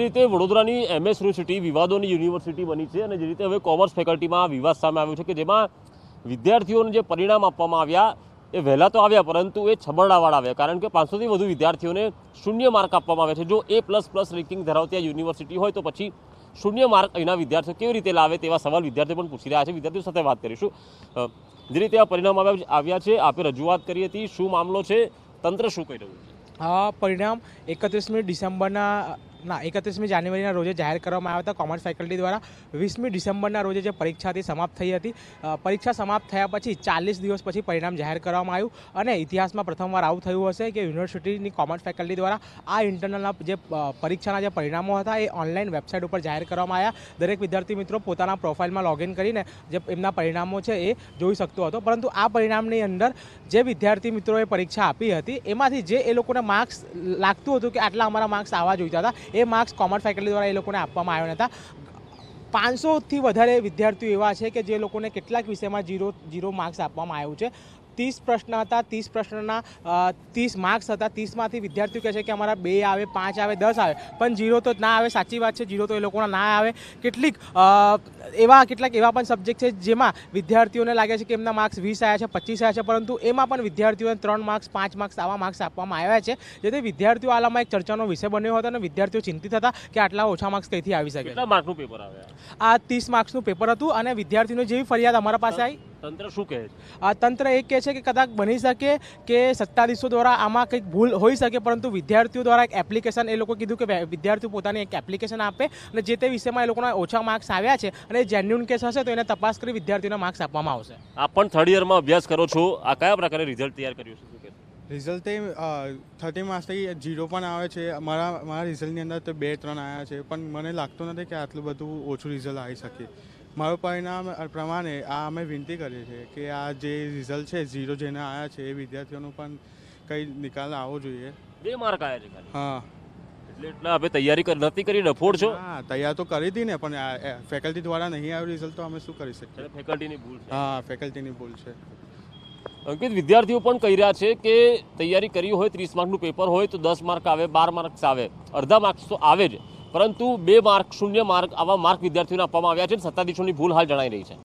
જે રીતે વડોદરાની એમએસ યુનિવર્સિટી વિવાદોની યુનિવર્સિટી બની છે અને જે રીતે હવે કોમર્સ ફેકલ્ટીમાં વિવાદ સામે આવ્યો છે કે જેમાં વિદ્યાર્થીઓને જે પરિણામ આપવામાં આવ્યા એ વહેલા તો આવ્યા પરંતુ એ છબરડાવાળા આવ્યા કારણ કે પાંચસોથી વધુ વિદ્યાર્થીઓને શૂન્ય માર્ક આપવામાં આવે છે જો એ પ્લસ પ્લસ રેન્કિંગ ધરાવતી આ યુનિવર્સિટી હોય તો પછી શૂન્ય માર્ક અહીંના વિદ્યાર્થીઓ કેવી રીતે લાવે તેવા સવાલ વિદ્યાર્થીઓ પણ પૂછી રહ્યા છે વિદ્યાર્થીઓ સાથે વાત કરીશું જે રીતે આ પરિણામ આવ્યા આવ્યા છે આપે રજૂઆત કરી હતી શું મામલો છે તંત્ર શું કહી રહ્યું છે પરિણામ એકત્રીસમી ડિસેમ્બરના ના એકત્રીસમી જાન્યુઆરીના રોજે જાહેર કરવામાં આવ્યા હતા કોમર્સ ફેકલ્ટી દ્વારા વીસમી ડિસેમ્બરના રોજે જે પરીક્ષા હતી સમાપ્ત થઈ હતી પરીક્ષા સમાપ્ત થયા પછી ચાલીસ દિવસ પછી પરિણામ જાહેર કરવામાં આવ્યું અને ઇતિહાસમાં પ્રથમવાર આવું થયું હશે કે યુનિવર્સિટીની કોમર્સ ફેકલ્ટી દ્વારા આ ઇન્ટરનલના જે પરીક્ષાના જે પરિણામો હતા એ ઓનલાઈન વેબસાઇટ ઉપર જાહેર કરવામાં આવ્યા દરેક વિદ્યાર્થી મિત્રો પોતાના પ્રોફાઇલમાં લોગિન કરીને જે એમના પરિણામો છે એ જોઈ શકતો હતો પરંતુ આ પરિણામની અંદર જે વિદ્યાર્થી મિત્રોએ પરીક્ષા આપી હતી એમાંથી જે એ લોકોને માર્ક્સ લાગતું હતું કે આટલા અમારા માર્ક્સ આવવા જોઈતા હતા એ માર્ક્સ કોમર્સ ફેકલ્ટી દ્વારા એ લોકોને આપવામાં આવ્યા હતા પાંચસોથી વધારે વિદ્યાર્થીઓ એવા છે કે જે લોકોને કેટલાક વિષયમાં જીરો જીરો માર્ક્સ આપવામાં આવ્યું છે ત્રીસ પ્રશ્ન હતા ત્રીસ પ્રશ્નના ત્રીસ માર્ક્સ હતા ત્રીસમાંથી વિદ્યાર્થીઓ કહે છે કે અમારા બે આવે પાંચ આવે દસ આવે પણ ઝીરો તો ના આવે સાચી વાત છે ઝીરો તો એ લોકોના ના આવે કેટલીક એવા કેટલાક એવા પણ સબ્જેક્ટ છે જેમાં વિદ્યાર્થીઓને લાગે છે કે એમના માર્ક્સ વીસ આવ્યા છે પચીસ આવ્યા છે પરંતુ એમાં પણ વિદ્યાર્થીઓને ત્રણ માર્ક્સ પાંચ માર્ક્સ આવા માર્ક્સ આપવામાં આવ્યા છે જેથી વિદ્યાર્થીઓ આલામાં એક ચર્ચાનો વિષય બન્યો હતો અને વિદ્યાર્થીઓ ચિંતિત હતા કે આટલા ઓછા માર્ક્સ કઈથી આવી શકે માર્કનું પેપર આવ્યા આ ત્રીસ માર્ક્સનું પેપર હતું અને વિદ્યાર્થીઓની જેવી ફરિયાદ અમારા પાસે આવી તંત્ર શું કહે છે આ તંત્ર એ કહે છે કે કદાચ બની શકે કે સત્તાધીશો દ્વારા આમાં કંઈક ભૂલ હોઈ શકે પરંતુ વિદ્યાર્થીઓ દ્વારા એક એપ્લિકેશન એ લોકો કીધું કે વિદ્યાર્થીઓ પોતાની એક એપ્લિકેશન આપે અને જે તે વિષયમાં એ લોકોના ઓછા માર્ક્સ આવ્યા છે અને જેન્યુન કેસ હશે તો એને તપાસ કરી વિદ્યાર્થીઓના માર્ક્સ આપવામાં આવશે આપ પણ થર્ડ યરમાં અભ્યાસ કરો છો આ કયા પ્રકારે રિઝલ્ટ તૈયાર કર્યું છે રિઝલ્ટ એ થર્ટી માર્ક્સથી જીરો પણ આવે છે મારા મારા રિઝલ્ટની અંદર તો બે ત્રણ આવ્યા છે પણ મને લાગતું નથી કે આટલું બધું ઓછું રિઝલ્ટ આવી શકે મારું પરિણામ પ્રમાણે આ અમે વિનંતી કરીએ છીએ કે આ જે રિઝલ્ટ છે ઝીરો જેના આવ્યા છે એ વિદ્યાર્થીઓનું પણ કંઈ નિકાલ આવવો જોઈએ બે માર્ક આવ્યા છે હા એટલે એટલે આપણે તૈયારી નથી કરી ડફોડ છો હા તૈયાર તો કરી હતી ને પણ ફેકલ્ટી દ્વારા નહીં આવ્યું રિઝલ્ટ તો અમે શું કરી શકીએ ફેકલ્ટીની ભૂલ છે હા ફેકલ્ટીની ભૂલ છે અંકિત વિદ્યાર્થીઓ પણ કહી રહ્યા છે કે તૈયારી કરી હોય ત્રીસ માર્કનું પેપર હોય તો દસ માર્ક આવે બાર માર્ક્સ આવે અડધા માર્ક્સ તો આવે જ પરંતુ બે માર્ક શૂન્ય માર્ક આવા માર્ક વિદ્યાર્થીઓને આપવામાં આવ્યા છે સત્તાધીશોની ભૂલ હાલ જણાઈ રહી છે